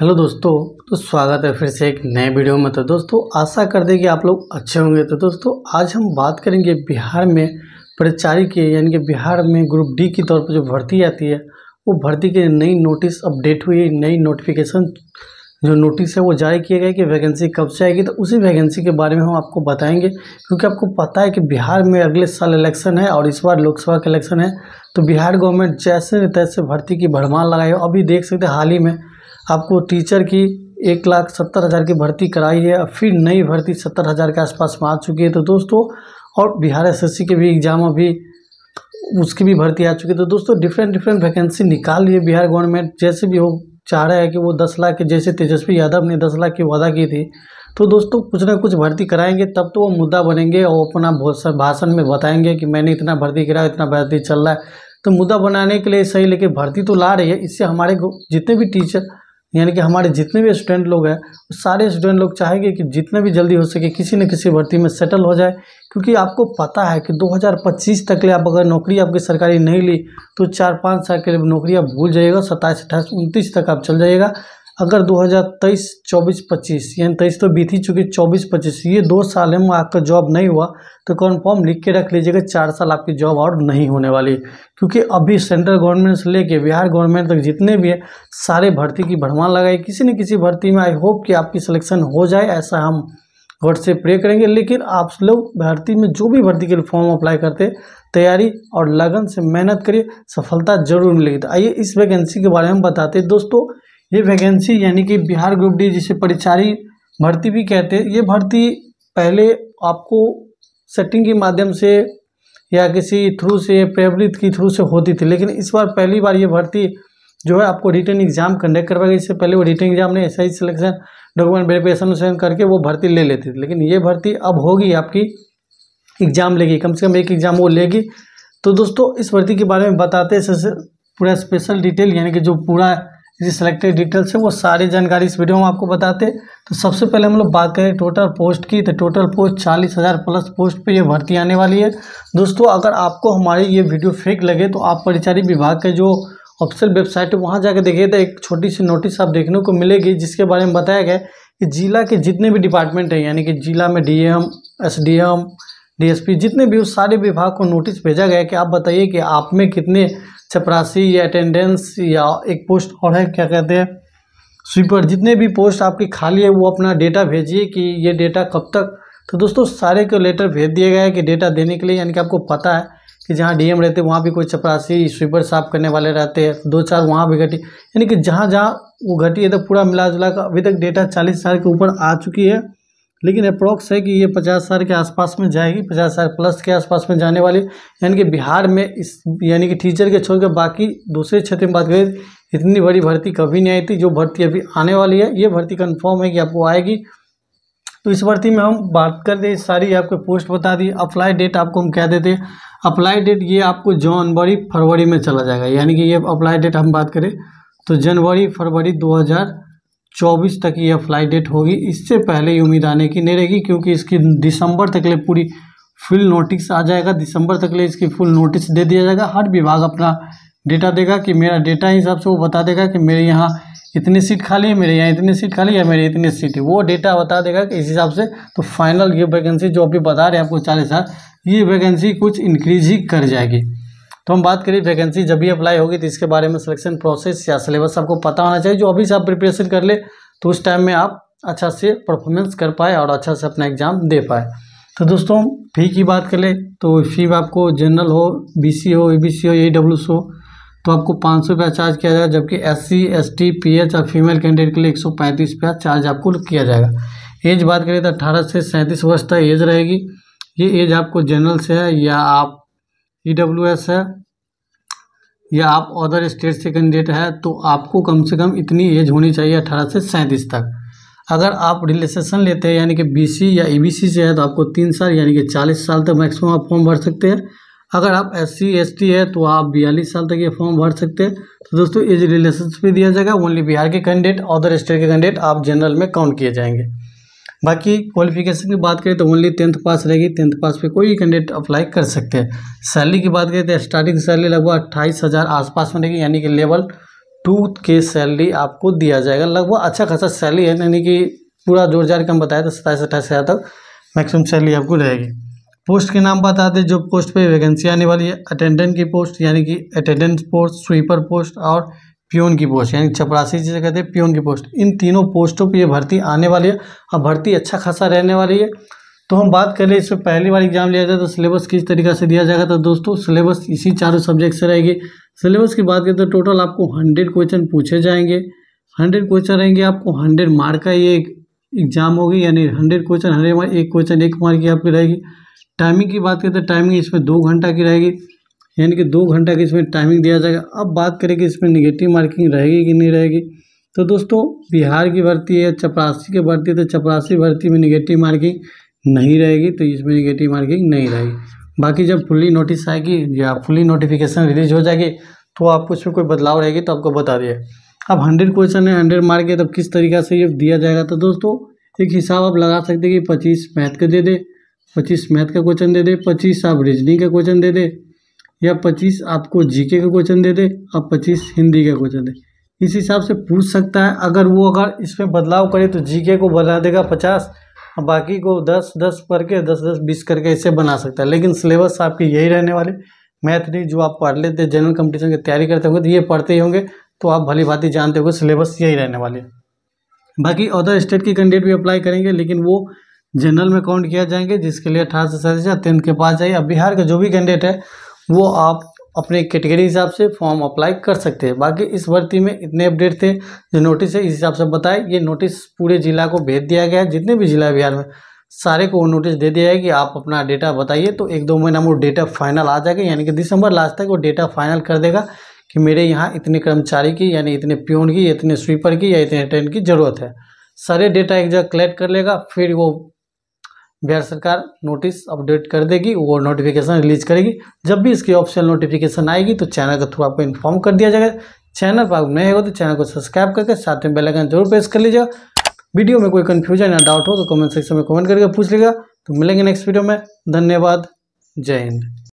hello दोस्तों तो स्वागत है फिर से एक नए वीडियो में तो दोस्तों आशा कर दें कि आप लोग अच्छे होंगे तो दोस्तों आज हम बात करेंगे बिहार में परिचारी के यानी कि बिहार में ग्रुप डी के तौर पर जो भर्ती आती है वो भर्ती के नई नोटिस अपडेट हुई नई नोटिफिकेशन जो नोटिस है वो जारी किया गया कि वैकेंसी कब से आएगी तो उसी वैकेंसी के बारे में हम आपको बताएंगे क्योंकि आपको पता है कि बिहार में अगले साल इलेक्शन है और इस बार लोकसभा का इलेक्शन है तो बिहार गवर्नमेंट जैसे तैसे भर्ती की भरमार लगाई अभी देख सकते हाल ही में आपको टीचर की एक लाख सत्तर हज़ार की भर्ती कराई है और फिर नई भर्ती सत्तर हज़ार के आसपास में आ चुकी है तो दोस्तों और बिहार एस के भी एग्ज़ाम अभी उसकी भी भर्ती आ चुकी है तो दोस्तों डिफरेंट डिफरेंट वैकेंसी निकाल रही है बिहार गवर्नमेंट जैसे भी हो चाह रहा है कि वो दस लाख के जैसे तेजस्वी यादव ने दस लाख की वादा की थी तो दोस्तों कुछ ना कुछ भर्ती कराएंगे तब तो वो मुद्दा बनेंगे और अपना भाषण में बताएंगे कि मैंने इतना भर्ती कराया इतना भर्ती चल रहा है तो मुद्दा बनाने के लिए सही लेकिन भर्ती तो ला रही है इससे हमारे जितने भी टीचर यानी कि हमारे जितने भी स्टूडेंट लोग हैं सारे स्टूडेंट लोग चाहेंगे कि जितना भी जल्दी हो सके किसी न किसी भर्ती में सेटल हो जाए क्योंकि आपको पता है कि 2025 तक ले आप अगर नौकरी आपकी सरकारी नहीं ली तो चार पाँच साल के लिए नौकरी आप भूल जाइएगा सत्ताईस अट्ठाईस उनतीस तक आप चल जाइएगा अगर 2023 24 25 यानी तेईस तो बीत ही चुकी 24 25 ये दो साल है आपका जॉब नहीं हुआ तो कन्फर्म लिख के रख लीजिएगा चार साल आपकी जॉब आउट नहीं होने वाली क्योंकि अभी सेंट्रल गवर्नमेंट से लेके बिहार गवर्नमेंट तक जितने भी है सारे भर्ती की भरमान लगाई किसी न किसी भर्ती में आई होप कि आपकी सिलेक्शन हो जाए ऐसा हम गॉड से प्रे करेंगे लेकिन आप लोग भर्ती में जो भी भर्ती के लिए फॉर्म अप्लाई करते तैयारी और लगन से मेहनत करिए सफलता जरूर मिलेगी तो आइए इस वैकेंसी के बारे में बताते दोस्तों ये वैकेंसी यानी कि बिहार ग्रुप डी जिसे परिचारी भर्ती भी कहते हैं ये भर्ती पहले आपको सेटिंग के माध्यम से या किसी थ्रू से प्रेवरित की थ्रू से होती थी लेकिन इस बार पहली बार ये भर्ती जो है आपको रिटर्न एग्जाम कंडक्ट गई इससे पहले वो रिटर्न एग्जाम ने ऐसा ही सिलेक्शन डॉक्यूमेंट वेरिफिकेशन करके वो भर्ती ले लेती थी लेकिन ये भर्ती अब होगी आपकी एग्ज़ाम लेगी कम से कम एक एग्ज़ाम वो लेगी तो दोस्तों इस भर्ती के बारे में बताते हैं पूरा स्पेशल डिटेल यानी कि जो पूरा यदि सिलेक्टेड डिटेल्स है वो सारी जानकारी इस वीडियो में आपको बताते तो सबसे पहले हम लोग बात करें टोटल पोस्ट की तो टोटल पोस्ट चालीस हज़ार प्लस पोस्ट पे ये भर्ती आने वाली है दोस्तों अगर आपको हमारी ये वीडियो फेक लगे तो आप परिचारी विभाग के जो ऑफिशियल वेबसाइट है वहाँ जाकर देखिए तो एक छोटी सी नोटिस आप देखने को मिलेगी जिसके बारे में बताया गया कि जिला के जितने भी डिपार्टमेंट हैं यानी कि जिला में डी एस डीएसपी जितने भी उस सारे विभाग को नोटिस भेजा गया कि आप बताइए कि आप में कितने चपरासी या अटेंडेंस या एक पोस्ट और है क्या कहते हैं स्वीपर जितने भी पोस्ट आपकी खाली है वो अपना डेटा भेजिए कि ये डेटा कब तक तो दोस्तों सारे को लेटर भेज दिया गया है कि डेटा देने के लिए यानी कि आपको पता है कि जहाँ डीएम रहते वहाँ भी कोई चपरासी स्वीपर साफ करने वाले रहते हैं दो चार वहाँ भी घटी यानी कि जहाँ जहाँ वो घटी है तो पूरा मिला जुला का अभी तक डेटा चालीस साल के ऊपर आ चुकी है लेकिन अप्रोक्स है कि ये पचास हज़ार के आसपास में जाएगी पचास हज़ार प्लस के आसपास में जाने वाली यानी कि बिहार में इस यानी कि टीचर के छोड़कर बाकी दूसरे क्षेत्र में बात करें इतनी बड़ी भर्ती कभी नहीं आई थी जो भर्ती अभी आने वाली है ये भर्ती कन्फर्म है कि आपको आएगी तो इस भर्ती में हम बात कर दें सारी आपको पोस्ट बता दी अप्लाई डेट आपको हम क्या देते अप्लाई डेट ये आपको जनवरी फरवरी में चला जाएगा यानी कि ये अप्लाई डेट हम बात करें तो जनवरी फरवरी दो चौबीस तक यह फ्लाई डेट होगी इससे पहले ही उम्मीद आने की नहीं रहेगी क्योंकि इसकी दिसंबर तक ले पूरी फुल नोटिस आ जाएगा दिसंबर तक ले इसकी फुल नोटिस दे दिया जाएगा हर विभाग अपना डेटा देगा कि मेरा डेटा हिसाब से वो बता देगा कि मेरे यहाँ इतनी सीट खाली है मेरे यहाँ इतनी सीट खाली है मेरे इतनी सीट है वो डेटा बता देगा कि इस हिसाब से तो फाइनल ये वैकेंसी जो अभी बता रहे हैं आपको चालीस हज़ार ये वैकेंसी कुछ इंक्रीज ही कर जाएगी तो हम बात करें वैकेंसी जब भी अप्लाई होगी तो इसके बारे में सिलेक्शन प्रोसेस या सिलेबस आपको पता होना चाहिए जो अभी से आप प्रिपरेशन कर ले तो उस टाइम में आप अच्छा से परफॉर्मेंस कर पाए और अच्छा से अपना एग्ज़ाम दे पाए तो दोस्तों फ़ी की बात करें तो फ़ी आपको जनरल हो बी हो ए हो ए हो तो आपको पाँच सौ रुपया चार्ज किया जाएगा जबकि S C S T P H और फीमेल कैंडिडेट के लिए एक सौ पैंतीस रुपया चार्ज आपको किया जाएगा एज बात करें तो अट्ठारह से सैंतीस वर्ष तक एज रहेगी ये एज आपको जनरल से है या आप ई डब्ल्यू एस है या आप अदर स्टेट से कैंडिडेट हैं तो आपको कम से कम इतनी एज होनी चाहिए अठारह से सैंतीस तक अगर आप रिलेसेशन लेते हैं यानी कि बीसी या ईबीसी से है तो आपको तीन साल यानी कि चालीस साल तक मैक्सिमम आप फॉर्म भर सकते हैं अगर आप एस सी है तो आप बयालीस साल तक ये फॉर्म भर सकते हैं तो दोस्तों एज रिलेशन भी दिया जाएगा ओनली बिहार के कैंडिडेट अदर स्टेट के कैंडिडेट आप जनरल में काउंट किए जाएंगे बाकी क्वालिफिकेशन की बात करें तो ओनली टेंथ पास रहेगी टेंथ पास पे कोई कैंडिडेट अप्लाई कर सकते हैं सैलरी की बात करें तो स्टार्टिंग सैलरी लगभग अट्ठाईस हज़ार पास में रहेगी यानी कि लेवल टू के सैलरी आपको दिया जाएगा लगभग अच्छा खासा सैलरी है यानी कि पूरा जोर जार हम बताया तो सत्ताईस अट्ठाईस हज़ार तक मैक्सिमम सैलरी आपको रहेगी पोस्ट के नाम बता दें जो पोस्ट पे वैकेंसी आने वाली है अटेंडेंट की पोस्ट यानी कि अटेंडेंट पोस्ट स्वीपर पोस्ट और प्यून की पोस्ट यानी चपरासी जिसे कहते हैं प्यून की पोस्ट इन तीनों पोस्टों पर यह भर्ती आने वाली है और भर्ती अच्छा खासा रहने वाली है तो हम बात करें इसमें पहली बार एग्जाम लिया जाए तो सिलेबस किस तरीका से दिया जाएगा तो दोस्तों सिलेबस इसी चारों सब्जेक्ट से रहेगी सिलेबस की बात करें तो टोटल आपको हंड्रेड क्वेश्चन पूछे जाएंगे हंड्रेड क्वेश्चन रहेंगे आपको हंड्रेड मार्क का ये एग्जाम होगी यानी हंड्रेड क्वेश्चन हंड्रेड मार्क एक क्वेश्चन एक मार्क की आपकी रहेगी टाइमिंग की बात करें तो टाइमिंग इसमें दो घंटा की रहेगी यानी कि दो घंटा की इसमें टाइमिंग दिया जाएगा अब बात करें कि इसमें निगेटिव मार्किंग रहेगी कि नहीं रहेगी तो दोस्तों बिहार की भर्ती है चपरासी की भर्ती है तो चपरासी भर्ती में निगेटिव मार्किंग नहीं रहेगी तो इसमें निगेटिव मार्किंग नहीं रहेगी बाकी जब फुल्ली नोटिस आएगी या फुल्ली नोटिफिकेशन रिलीज हो जाएगी तो आपको इसमें कोई बदलाव रहेगी तो आपको बता दिया अब हंड्रेड क्वेश्चन है हंड्रेड मार्क है तब तो किस तरीका से ये दिया जाएगा तो दोस्तों एक हिसाब आप लगा सकते हैं कि पच्चीस मैथ का दे दे पच्चीस मैथ का क्वेश्चन दे दे पच्चीस आप रीजनिंग का क्वेश्चन दे दे या पच्चीस आपको जीके का क्वेश्चन दे दे और पच्चीस हिंदी का क्वेश्चन दे इस हिसाब से पूछ सकता है अगर वो अगर इसमें बदलाव करे तो जीके को बना देगा पचास और बाकी को दस दस करके दस दस बीस करके इसे बना सकता है लेकिन सिलेबस आपके यही रहने वाले मैथ नहीं जो आप पढ़ लेते जनरल कंपटीशन की तैयारी करते होंगे तो ये पढ़ते ही होंगे तो आप भली भांति जानते होंगे सिलेबस यही रहने वाले बाकी अदर स्टेट के कैंडिडेट भी अप्लाई करेंगे लेकिन वो जनरल में काउंट किया जाएंगे जिसके लिए अठारह से सैंतीस या टेंथ के पास जाइए अब बिहार का जो भी कैंडिडेट है वो आप अपने कैटेगरी हिसाब से फॉर्म अप्लाई कर सकते हैं बाकी इस भर्ती में इतने अपडेट थे जो नोटिस है इस हिसाब से बताए ये नोटिस पूरे जिला को भेज दिया गया है जितने भी जिला बिहार में सारे को नोटिस दे दिया है कि आप अपना डेटा बताइए तो एक दो महीना में वो डेटा फाइनल आ जाएगा यानी कि दिसंबर लास्ट तक वो डेटा फाइनल कर देगा कि मेरे यहाँ इतने कर्मचारी की यानी इतने प्योन की इतने स्वीपर की या इतने ट्रेन की ज़रूरत है सारे डेटा एक जगह कलेक्ट कर लेगा फिर वो बिहार सरकार नोटिस अपडेट कर देगी वो नोटिफिकेशन रिलीज करेगी जब भी इसकी ऑफिशियल नोटिफिकेशन आएगी तो चैनल के थ्रू आपको इन्फॉर्म कर दिया जाएगा चैनल पर आप नए हो तो चैनल को सब्सक्राइब करके साथ में बेलाइकन जरूर प्रेस कर लीजिएगा वीडियो में कोई कन्फ्यूजन या डाउट हो तो कमेंट सेक्शन में कमेंट करके पूछ लीजिएगा तो मिलेंगे नेक्स्ट वीडियो में धन्यवाद जय हिंद